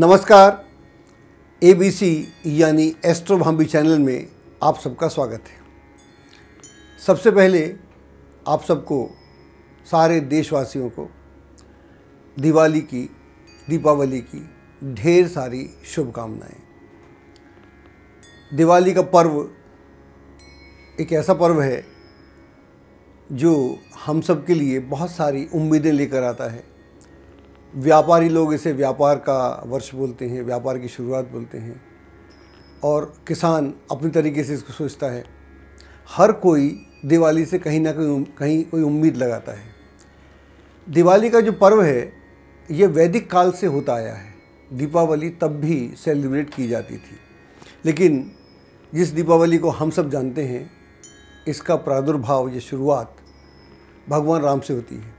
नमस्कार एबीसी यानी astro भाम्बी channel में आप सबका स्वागत है सबसे पहले आप सबको सारे देशवासियों को दिवाली की दीपावली की ढेर सारी शुभकामनाएं दिवाली का पर्व एक ऐसा पर्व है जो हम सब के लिए बहुत सारी उम्मीदें लेकर आता है व्यापारी लोग इसे व्यापार का वर्ष बोलते हैं व्यापार की शुरुआत बोलते हैं और किसान अपने तरीके से इसको सोचता है हर कोई दिवाली से कहीं ना कहीं कहीं कोई उम्मीद लगाता है दिवाली का जो पर्व है ये वैदिक काल से होता आया है दीपावली तब भी सेलिब्रेट की जाती थी लेकिन जिस दीपावली को हम सब जानते हैं इसका प्रादुर्भाव ये शुरुआत भगवान राम से होती है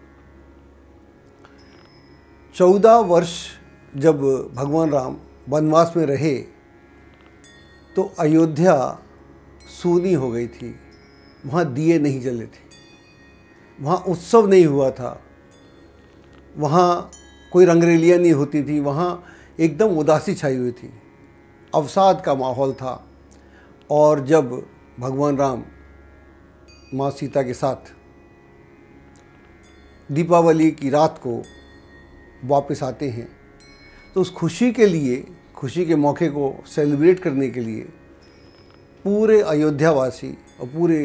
चौदह वर्ष जब भगवान राम वनवास में रहे तो अयोध्या सूनी हो गई थी वहाँ दिए नहीं जले थे वहाँ उत्सव नहीं हुआ था वहाँ कोई रंगरेलियाँ नहीं होती थी वहाँ एकदम उदासी छाई हुई थी अवसाद का माहौल था और जब भगवान राम माँ सीता के साथ दीपावली की रात को वापस आते हैं तो उस खुशी के लिए खुशी के मौके को सेलिब्रेट करने के लिए पूरे अयोध्यावासी और पूरे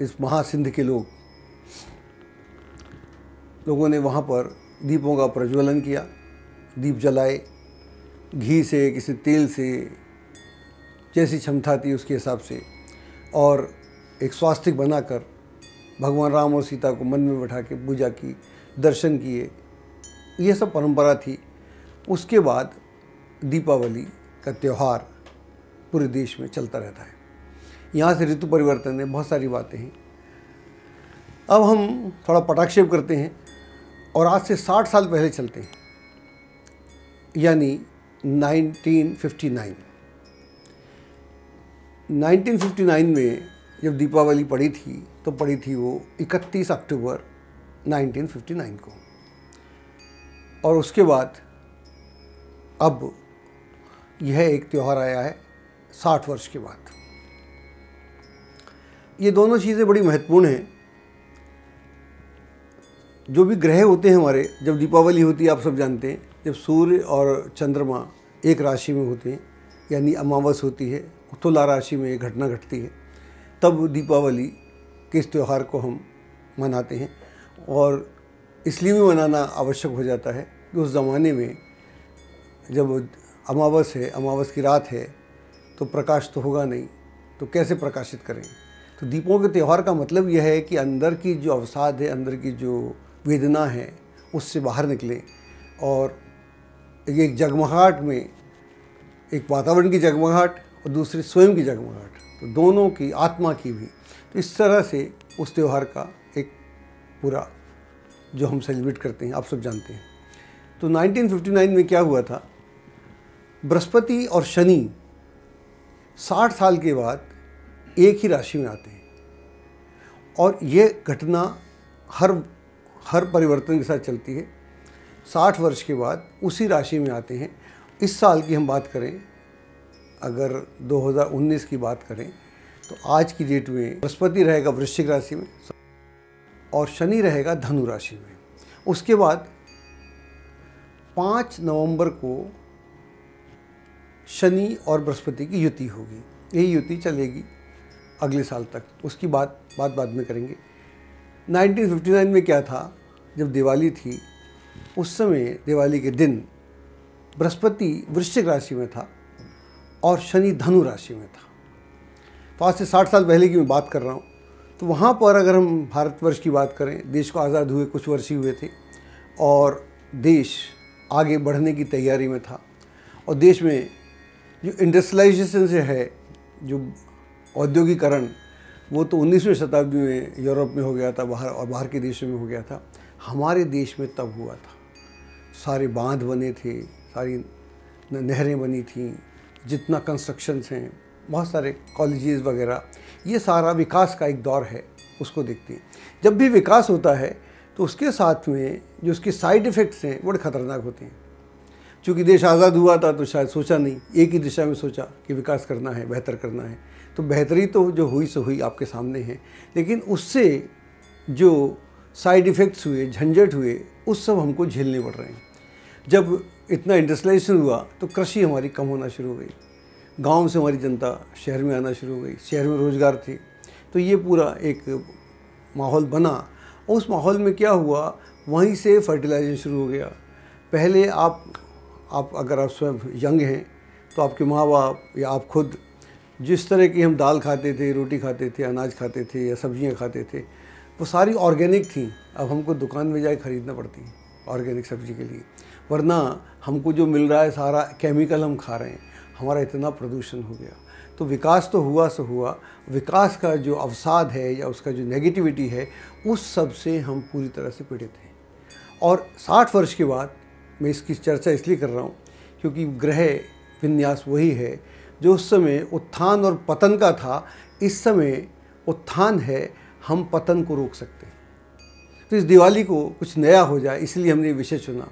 इस महासिंध के लोग लोगों ने वहाँ पर दीपों का प्रज्वलन किया दीप जलाए घी से किसी तेल से जैसी क्षमता थी उसके हिसाब से और एक स्वास्थ्य बनाकर भगवान राम और सीता को मन में बैठा के पूजा की दर्शन किए ये सब परंपरा थी उसके बाद दीपावली का त्यौहार पूरे देश में चलता रहता है यहाँ से ऋतु परिवर्तन है बहुत सारी बातें हैं अब हम थोड़ा पटाक्षेप करते हैं और आज से 60 साल पहले चलते हैं यानी 1959 1959 में जब दीपावली पड़ी थी तो पड़ी थी वो 31 अक्टूबर 1959 को और उसके बाद अब यह एक त्यौहार आया है साठ वर्ष के बाद ये दोनों चीज़ें बड़ी महत्वपूर्ण हैं जो भी ग्रह होते हैं हमारे जब दीपावली होती है आप सब जानते हैं जब सूर्य और चंद्रमा एक राशि में होते हैं यानी अमावस होती है तुला राशि में एक घटना घटती है तब दीपावली किस त्यौहार को हम मनाते हैं और इसलिए भी मनाना आवश्यक हो जाता है कि उस ज़माने में जब अमावस है अमावस की रात है तो प्रकाश तो होगा नहीं तो कैसे प्रकाशित करें तो दीपों के त्यौहार का मतलब यह है कि अंदर की जो अवसाद है अंदर की जो वेदना है उससे बाहर निकले और एक जगमगाहट में एक वातावरण की जगमगाहट और दूसरी स्वयं की जगमगाहट तो दोनों की आत्मा की भी तो इस तरह से उस त्यौहार का एक पूरा जो हम सेलिब्रेट करते हैं आप सब जानते हैं तो 1959 में क्या हुआ था बृहस्पति और शनि 60 साल के बाद एक ही राशि में आते हैं और ये घटना हर हर परिवर्तन के साथ चलती है 60 वर्ष के बाद उसी राशि में आते हैं इस साल की हम बात करें अगर 2019 की बात करें तो आज की डेट में बृहस्पति रहेगा वृश्चिक राशि में और शनि रहेगा धनु राशि में उसके बाद पाँच नवंबर को शनि और बृहस्पति की युति होगी यही युति चलेगी अगले साल तक उसकी बात बात बाद में करेंगे 1959 में क्या था जब दिवाली थी उस समय दिवाली के दिन बृहस्पति वृश्चिक राशि में था और शनि धनु राशि में था तो आज से साठ साल पहले की मैं बात कर रहा हूँ तो वहाँ पर अगर हम भारतवर्ष की बात करें देश को आज़ाद हुए कुछ वर्ष ही हुए थे और देश आगे बढ़ने की तैयारी में था और देश में जो इंडस्ट्रियलाइजेशन से है जो औद्योगिकरण वो तो उन्नीसवीं शताब्दी में यूरोप में हो गया था बाहर और बाहर के देशों में हो गया था हमारे देश में तब हुआ था सारे बांध बने थे सारी नहरें बनी थी जितना कंस्ट्रक्शन हैं बहुत सारे कॉलेजेस वगैरह ये सारा विकास का एक दौर है उसको देखते जब भी विकास होता है तो उसके साथ में जो उसके साइड इफ़ेक्ट्स हैं बड़े ख़तरनाक होते हैं चूँकि देश आज़ाद हुआ था तो शायद सोचा नहीं एक ही दिशा में सोचा कि विकास करना है बेहतर करना है तो बेहतरी तो जो हुई सो हुई आपके सामने है लेकिन उससे जो साइड इफ़ेक्ट्स हुए झंझट हुए उस सब हमको झेलने पड़ रहे हैं जब इतना इंडस्ट्रलाइजेशन हुआ तो कृषि हमारी कम होना शुरू हो गई गांव से हमारी जनता शहर में आना शुरू हो गई शहर में रोज़गार थे तो ये पूरा एक माहौल बना और उस माहौल में क्या हुआ वहीं से फर्टिलाइजेशन शुरू हो गया पहले आप आप अगर आप स्वयं यंग हैं तो आपके माँ बाप या आप खुद जिस तरह की हम दाल खाते थे रोटी खाते थे अनाज खाते थे या सब्जियाँ खाते थे वो सारी ऑर्गेनिक थी अब हमको दुकान में जाए ख़रीदना पड़ती है ऑर्गेनिक सब्ज़ी के लिए वरना हमको जो मिल रहा है सारा केमिकल हम खा रहे हैं हमारा इतना प्रदूषण हो गया तो विकास तो हुआ सो हुआ विकास का जो अवसाद है या उसका जो नेगेटिविटी है उस सब से हम पूरी तरह से पीड़ित हैं और 60 वर्ष के बाद मैं इसकी चर्चा इसलिए कर रहा हूँ क्योंकि ग्रह विन्यास वही है जो उस समय उत्थान और पतन का था इस समय उत्थान है हम पतन को रोक सकते हैं तो इस दिवाली को कुछ नया हो जाए इसलिए हमने विषय चुना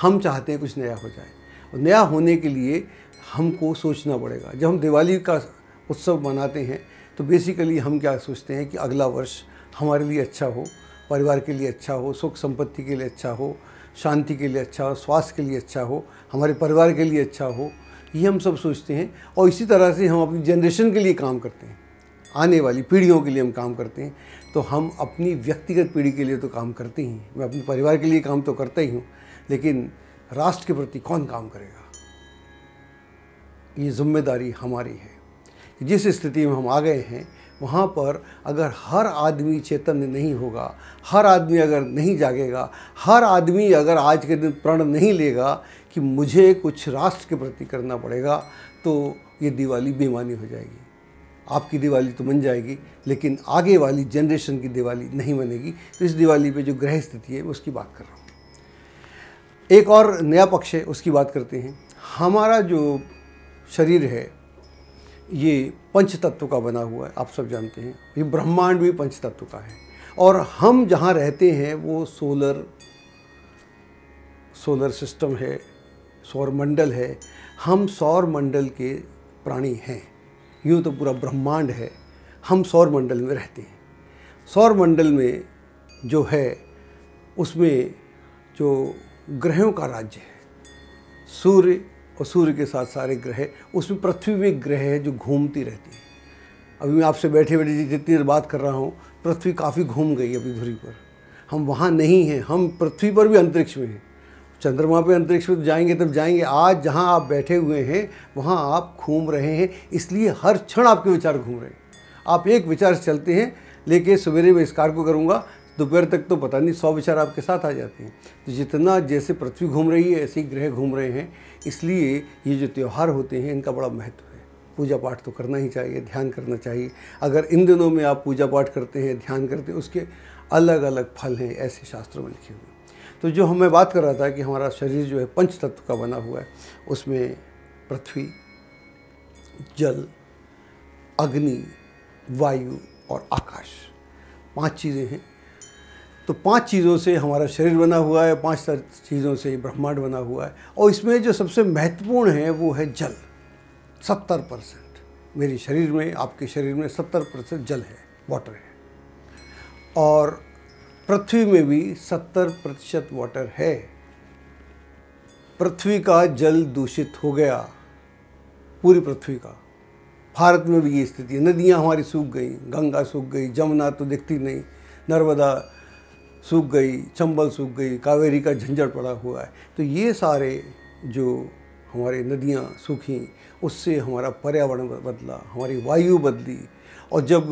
हम चाहते हैं कुछ नया हो जाए और नया होने के लिए हमको सोचना पड़ेगा जब हम दिवाली का उत्सव मनाते हैं तो बेसिकली हम क्या सोचते हैं कि अगला वर्ष हमारे लिए अच्छा हो परिवार के लिए अच्छा हो सुख संपत्ति के लिए अच्छा हो शांति के लिए अच्छा हो स्वास्थ्य के लिए अच्छा हो हमारे परिवार के लिए अच्छा हो ये हम सब सोचते हैं और इसी तरह से हम अपनी जनरेशन के लिए काम करते हैं आने वाली पीढ़ियों के लिए हम काम करते हैं तो हम अपनी व्यक्तिगत पीढ़ी के लिए तो काम करते ही मैं अपने परिवार के लिए काम तो करता ही हूँ लेकिन राष्ट्र के प्रति कौन काम करेगा ये जिम्मेदारी हमारी है जिस स्थिति में हम आ गए हैं वहाँ पर अगर हर आदमी चैतन्य नहीं होगा हर आदमी अगर नहीं जागेगा हर आदमी अगर आज के दिन प्रण नहीं लेगा कि मुझे कुछ राष्ट्र के प्रति करना पड़ेगा तो ये दिवाली बेमानी हो जाएगी आपकी दिवाली तो बन जाएगी लेकिन आगे वाली जनरेशन की दिवाली नहीं बनेगी तो इस दिवाली पे जो ग्रह स्थिति है उसकी बात कर रहा हूँ एक और नया पक्ष है उसकी बात करते हैं हमारा जो शरीर है ये पंच तत्व का बना हुआ है आप सब जानते हैं ये ब्रह्मांड भी पंच तत्व का है और हम जहाँ रहते हैं वो सोलर सोलर सिस्टम है सौर मंडल है हम सौर मंडल के प्राणी हैं यूँ तो पूरा ब्रह्मांड है हम सौर मंडल में रहते हैं सौर मंडल में जो है उसमें जो ग्रहों का राज्य है सूर्य और सूर्य के साथ सारे ग्रह उसमें पृथ्वी भी एक ग्रह है जो घूमती रहती है अभी मैं आपसे बैठे बैठे जितनी देर बात कर रहा हूँ पृथ्वी काफ़ी घूम गई अभी धुरी पर हम वहाँ नहीं हैं हम पृथ्वी पर भी अंतरिक्ष में हैं चंद्रमा पे अंतरिक्ष में तो जाएंगे तब जाएंगे आज जहाँ आप बैठे हुए हैं वहाँ आप घूम रहे हैं इसलिए हर क्षण आपके विचार घूम रहे हैं आप एक विचार से चलते हैं लेके सवेरे में इस कार को करूँगा दोपहर तक तो पता नहीं सौ विचार आपके साथ आ जाते हैं तो जितना जैसे पृथ्वी घूम रही है ऐसे ही ग्रह घूम रहे हैं इसलिए ये जो त्यौहार होते हैं इनका बड़ा महत्व है पूजा पाठ तो करना ही चाहिए ध्यान करना चाहिए अगर इन दिनों में आप पूजा पाठ करते हैं ध्यान करते हैं उसके अलग अलग फल हैं ऐसे शास्त्रों में लिखे हुए तो जो हमें बात कर रहा था कि हमारा शरीर जो है पंच तत्व का बना हुआ है उसमें पृथ्वी जल अग्नि वायु और आकाश पांच चीज़ें हैं तो पांच चीज़ों से हमारा शरीर बना हुआ है पांच चीज़ों से ब्रह्मांड बना हुआ है और इसमें जो सबसे महत्वपूर्ण है वो है जल सत्तर परसेंट मेरे शरीर में आपके शरीर में सत्तर परसेंट जल है वाटर है और पृथ्वी में भी सत्तर प्रतिशत वाटर है पृथ्वी का जल दूषित हो गया पूरी पृथ्वी का भारत में भी ये स्थिति है नदियाँ हमारी सूख गई गंगा सूख गई जमुना तो दिखती नहीं नर्मदा सूख गई चंबल सूख गई कावेरी का झंझट पड़ा हुआ है तो ये सारे जो हमारे नदियाँ सूखी उससे हमारा पर्यावरण बदला हमारी वायु बदली और जब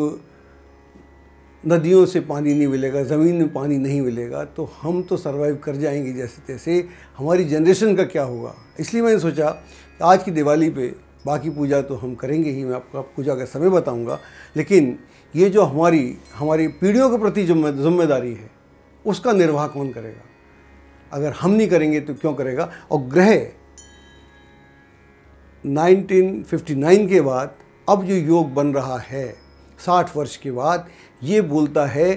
नदियों से पानी नहीं मिलेगा ज़मीन में पानी नहीं मिलेगा तो हम तो सरवाइव कर जाएंगे जैसे तैसे हमारी जनरेशन का क्या होगा इसलिए मैंने सोचा आज की दिवाली पे बाकी पूजा तो हम करेंगे ही मैं आपको पूजा का समय बताऊंगा लेकिन ये जो हमारी हमारी पीढ़ियों के प्रति जिम्मेदारी है उसका निर्वाह कौन करेगा अगर हम नहीं करेंगे तो क्यों करेगा और ग्रह 1959 के बाद अब जो योग बन रहा है 60 वर्ष के बाद ये बोलता है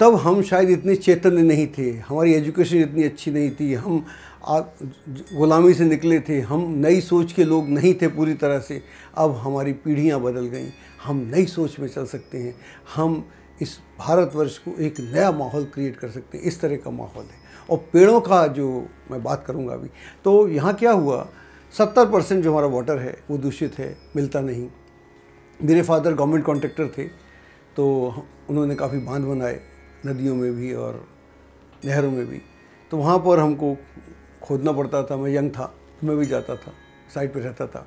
तब हम शायद इतने चैतन्य नहीं थे हमारी एजुकेशन इतनी अच्छी नहीं थी हम गुलामी से निकले थे हम नई सोच के लोग नहीं थे पूरी तरह से अब हमारी पीढ़ियाँ बदल गई हम नई सोच में चल सकते हैं हम इस भारतवर्ष को एक नया माहौल क्रिएट कर सकते हैं इस तरह का माहौल है और पेड़ों का जो मैं बात करूँगा अभी तो यहाँ क्या हुआ सत्तर परसेंट जो हमारा वाटर है वो दूषित है मिलता नहीं मेरे फादर गवर्नमेंट कॉन्ट्रेक्टर थे तो उन्होंने काफ़ी बांध बनाए नदियों में भी और नहरों में भी तो वहाँ पर हमको खोदना पड़ता था मैं यंग था मैं भी जाता था साइड पर रहता था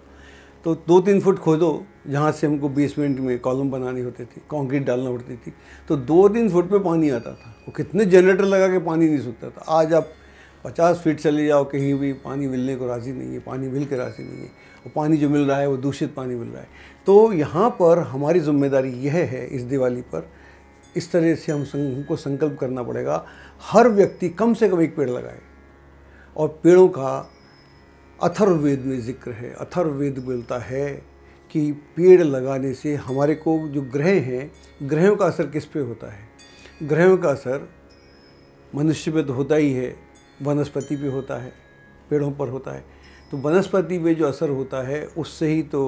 तो दो तीन फुट खोदो जहाँ से हमको बेसमेंट में कॉलम बनानी होती थी कंक्रीट डालना पड़ती थी तो दो तीन फुट पे पानी आता था वो कितने जनरेटर लगा के पानी नहीं सूखता था आज आप पचास फीट चले जाओ कहीं भी पानी मिलने को राज़ी नहीं है पानी मिल के राज़ी नहीं है और पानी जो मिल रहा है वो दूषित पानी मिल रहा है तो यहाँ पर हमारी जिम्मेदारी यह है इस दिवाली पर इस तरह से हम हमको संकल्प करना पड़ेगा हर व्यक्ति कम से कम एक पेड़ लगाए और पेड़ों का अथर्ववेद में जिक्र है अथर्ववेद बोलता है कि पेड़ लगाने से हमारे को जो ग्रह हैं ग्रहों का असर किस पे होता है ग्रहों का असर मनुष्य पे तो होता ही है वनस्पति पे होता है पेड़ों पर होता है तो वनस्पति पे जो असर होता है उससे ही तो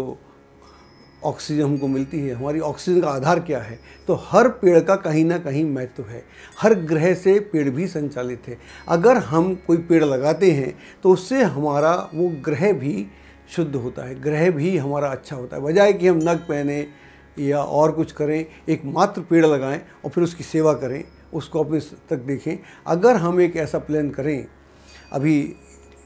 ऑक्सीजन हमको मिलती है हमारी ऑक्सीजन का आधार क्या है तो हर पेड़ का कहीं ना कहीं महत्व है हर ग्रह से पेड़ भी संचालित है अगर हम कोई पेड़ लगाते हैं तो उससे हमारा वो ग्रह भी शुद्ध होता है ग्रह भी हमारा अच्छा होता है बजाय कि हम नग पहने या और कुछ करें एक मात्र पेड़ लगाएं और फिर उसकी सेवा करें उसको अपने तक देखें अगर हम एक ऐसा प्लान करें अभी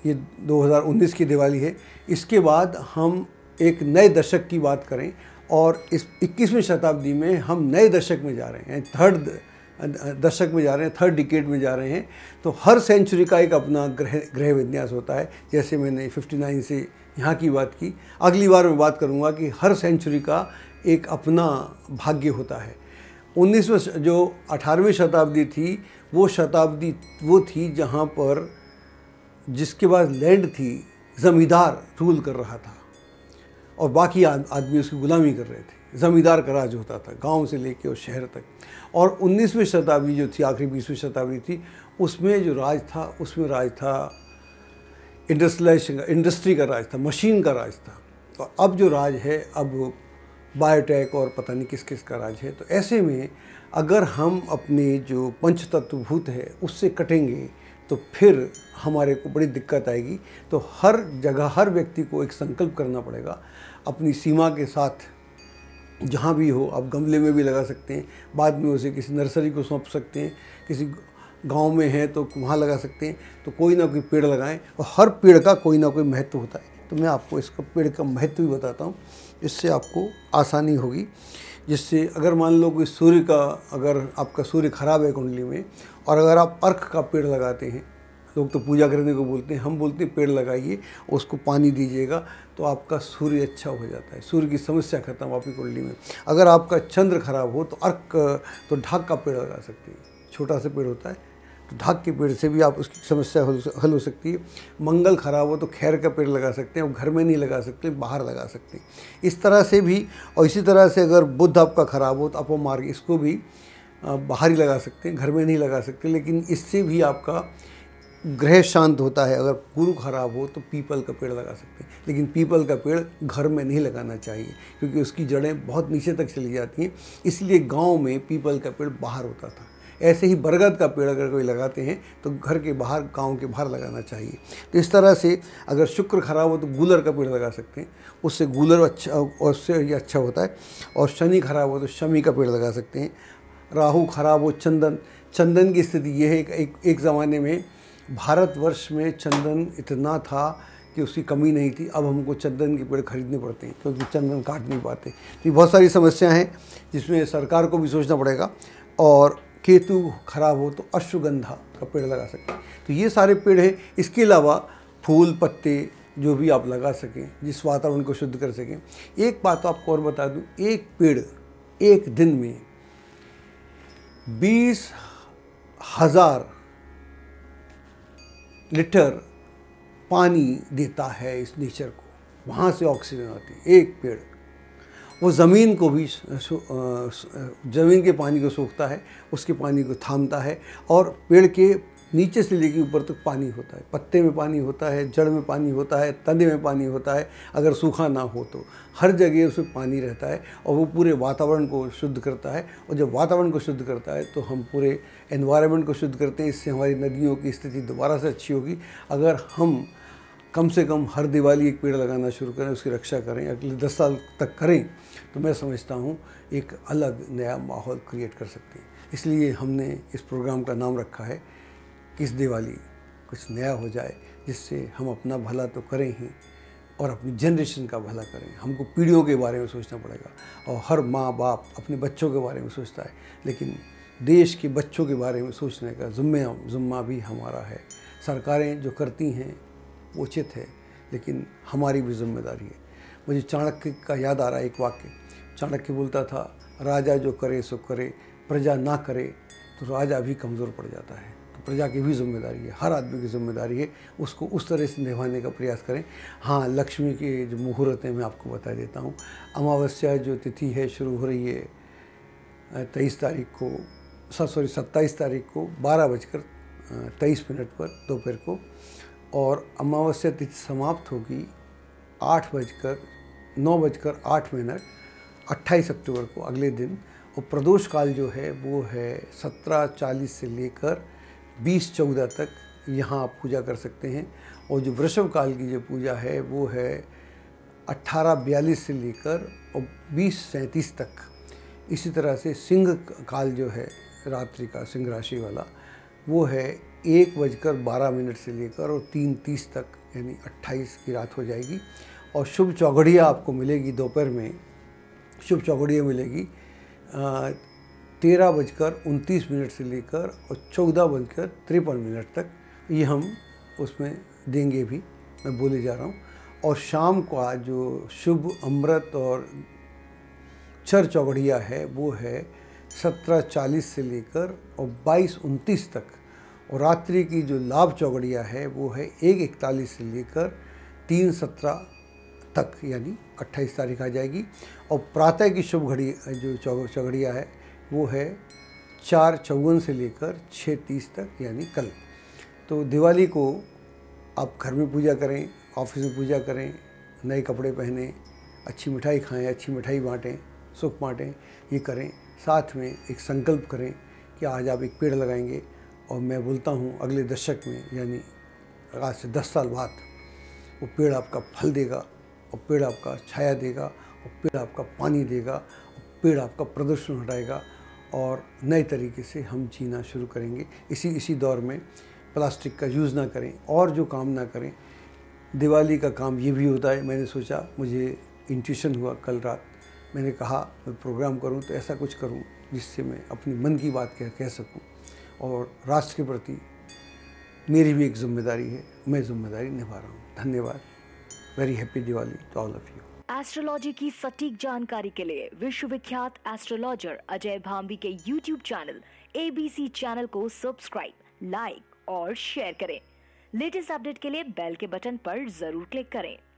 ये 2019 की दिवाली है इसके बाद हम एक नए दशक की बात करें और इस 21वीं शताब्दी में हम नए दशक में जा रहे हैं थर्ड दशक में जा रहे हैं थर्ड डिकेट में जा रहे हैं तो हर सेंचुरी का एक अपना ग्रह ग्रह विन्यास होता है जैसे मैंने 59 से यहाँ की बात की अगली बार मैं बात करूँगा कि हर सेंचुरी का एक अपना भाग्य होता है उन्नीसवें जो अठारहवीं शताब्दी थी वो शताब्दी वो थी जहाँ पर जिसके बाद लैंड थी ज़मींदार रूल कर रहा था और बाकी आदमी उसकी गुलामी कर रहे थे ज़मींदार का राज होता था गांव से लेके और शहर तक और 19वीं शताब्दी जो थी आखिरी 20वीं शताब्दी थी उसमें जो राज था उसमें राज था इंडस्ट्रियलाइजेशन का इंडस्ट्री का राज था मशीन का राज था और तो अब जो राज है अब बायोटेक और पता नहीं किस किस का राज है तो ऐसे में अगर हम अपने जो पंच भूत है उससे कटेंगे तो फिर हमारे को बड़ी दिक्कत आएगी तो हर जगह हर व्यक्ति को एक संकल्प करना पड़ेगा अपनी सीमा के साथ जहाँ भी हो आप गमले में भी लगा सकते हैं बाद में उसे किसी नर्सरी को सौंप सकते हैं किसी गांव में है तो वहाँ लगा सकते हैं तो कोई ना कोई पेड़ लगाएं और हर पेड़ का कोई ना कोई महत्व होता है तो मैं आपको इसका पेड़ का महत्व भी बताता हूँ इससे आपको आसानी होगी जिससे अगर मान लो कि सूर्य का अगर आपका सूर्य खराब है कुंडली में और अगर आप अर्क का पेड़ लगाते हैं लोग तो पूजा करने को बोलते हैं हम बोलते हैं पेड़ लगाइए उसको पानी दीजिएगा तो आपका सूर्य अच्छा हो जाता है सूर्य की समस्या खत्म आपकी कुंडली में अगर आपका चंद्र खराब हो तो अर्क तो ढाक का पेड़ लगा सकते हैं छोटा सा पेड़ होता है तो ढाक के पेड़ से भी आप उसकी समस्या हल हो सकती है मंगल खराब हो तो खैर का पेड़ लगा सकते हैं और घर में नहीं लगा सकते बाहर लगा सकते हैं इस तरह से भी और इसी तरह से अगर बुद्ध आपका खराब हो तो आप मार्ग इसको भी बाहर ही लगा सकते हैं घर में नहीं लगा सकते लेकिन इससे भी आपका ग्रह शांत होता है अगर गुरु खराब हो तो पीपल का पेड़ लगा सकते हैं लेकिन पीपल का पेड़ घर में नहीं लगाना चाहिए क्योंकि उसकी जड़ें बहुत नीचे तक चली जाती हैं इसलिए गांव में पीपल का पेड़ बाहर होता था ऐसे ही बरगद का पेड़ अगर कोई लगाते हैं तो घर के बाहर गांव के बाहर लगाना चाहिए तो इस तरह से अगर शुक्र खराब हो तो गूलर का पेड़ लगा सकते हैं उससे गूलर अच्छा और उससे ये अच्छा होता है और शनि खराब हो तो शमी का पेड़ लगा सकते हैं राहु खराब हो चंदन चंदन की स्थिति यह है एक एक ज़माने में भारतवर्ष में चंदन इतना था कि उसकी कमी नहीं थी अब हमको चंदन के पेड़ खरीदने पड़ते हैं क्योंकि चंदन काट नहीं पाते तो बहुत सारी समस्याएं हैं जिसमें सरकार को भी सोचना पड़ेगा और केतु खराब हो तो अश्वगंधा का पेड़ लगा सकते हैं तो ये सारे पेड़ हैं इसके अलावा फूल पत्ते जो भी आप लगा सकें जिस वातावरण को शुद्ध कर सकें एक बात तो आपको और बता दूँ एक पेड़ एक दिन में बीस हज़ार लीटर पानी देता है इस नेचर को वहाँ से ऑक्सीजन आती है एक पेड़ वो ज़मीन को भी ज़मीन के पानी को सोखता है उसके पानी को थामता है और पेड़ के नीचे से लेकर ऊपर तक पानी होता है पत्ते में पानी होता है जड़ में पानी होता है तने में पानी होता है अगर सूखा ना हो तो हर जगह उसमें पानी रहता है और वो पूरे वातावरण को शुद्ध करता है और जब वातावरण को शुद्ध करता है तो हम पूरे एनवायरनमेंट को शुद्ध करते हैं इससे हमारी नदियों की स्थिति दोबारा से अच्छी होगी अगर हम कम से कम हर दिवाली एक पेड़ लगाना शुरू करें उसकी रक्षा करें अगले दस साल तक करें तो मैं समझता हूँ एक अलग नया माहौल क्रिएट कर सकते हैं इसलिए हमने इस प्रोग्राम का नाम रखा है इस दिवाली कुछ नया हो जाए जिससे हम अपना भला तो करें ही और अपनी जनरेशन का भला करें हमको पीढ़ियों के बारे में सोचना पड़ेगा और हर माँ बाप अपने बच्चों के बारे में सोचता है लेकिन देश के बच्चों के बारे में सोचने का जुम्मे जुम्मा भी हमारा है सरकारें जो करती हैं वो उचित है लेकिन हमारी भी जिम्मेदारी है मुझे चाणक्य का याद आ रहा है एक वाक्य चाणक्य बोलता था राजा जो करे सो करे प्रजा ना करे तो राजा भी कमज़ोर पड़ जाता है प्रजा की भी जिम्मेदारी है हर आदमी की जिम्मेदारी है उसको उस तरह से निभाने का प्रयास करें हाँ लक्ष्मी के जो मुहूर्त है मैं आपको बता देता हूँ अमावस्या जो तिथि है शुरू हो रही है तेईस तारीख को सॉरी सत्ताईस तारीख को बारह बजकर तेईस मिनट पर दोपहर को और अमावस्या तिथि समाप्त होगी आठ बजकर नौ बजकर आठ मिनट अट्ठाईस अक्टूबर को अगले दिन और प्रदोष काल जो है वो है सत्रह चालीस से लेकर बीस चौदह तक यहाँ आप पूजा कर सकते हैं और जो वृषभ काल की जो पूजा है वो है अट्ठारह बयालीस से लेकर और बीस सैंतीस तक इसी तरह से सिंह काल जो है रात्रि का सिंह राशि वाला वो है एक बजकर बारह मिनट से लेकर और तीन तीस तक यानी अट्ठाईस की रात हो जाएगी और शुभ चौघड़िया आपको मिलेगी दोपहर में शुभ चौघड़िया मिलेगी तेरह बजकर उनतीस मिनट से लेकर और चौदह बजकर तिरपन मिनट तक ये हम उसमें देंगे भी मैं बोले जा रहा हूँ और शाम का जो शुभ अमृत और चर चौगड़िया है वो है सत्रह चालीस से लेकर और बाईस उनतीस तक और रात्रि की जो लाभ चौगड़िया है वो है एक इकतालीस से लेकर तीन सत्रह तक यानी अट्ठाईस तारीख आ जाएगी और प्रातः की शुभ घड़ी जो चौगड़िया है वो है चार चौवन से लेकर छः तीस तक यानी कल तो दिवाली को आप घर में पूजा करें ऑफिस में पूजा करें नए कपड़े पहने अच्छी मिठाई खाएं अच्छी मिठाई बांटें सुख बांटें ये करें साथ में एक संकल्प करें कि आज आप एक पेड़ लगाएंगे और मैं बोलता हूँ अगले दशक में यानी आज से दस साल बाद वो पेड़ आपका फल देगा और पेड़ आपका छाया देगा और पेड़ आपका पानी देगा और पेड़ आपका प्रदूषण हटाएगा और नए तरीके से हम जीना शुरू करेंगे इसी इसी दौर में प्लास्टिक का यूज़ ना करें और जो काम ना करें दिवाली का काम ये भी होता है मैंने सोचा मुझे इंट्यूशन हुआ कल रात मैंने कहा मैं प्रोग्राम करूं तो ऐसा कुछ करूं जिससे मैं अपनी मन की बात कह कह सकूं और राष्ट्र के प्रति मेरी भी एक जिम्मेदारी है मैं जिम्मेदारी निभा रहा हूँ धन्यवाद very happy Diwali to all of you astrology की सटीक जानकारी के लिए विश्वविख्यात एस्ट्रोलॉजर अजय भाम्बी के यूट्यूब चैनल एबीसी चैनल को सब्सक्राइब लाइक और शेयर करें लेटेस्ट अपडेट के लिए बेल के बटन पर जरूर क्लिक करें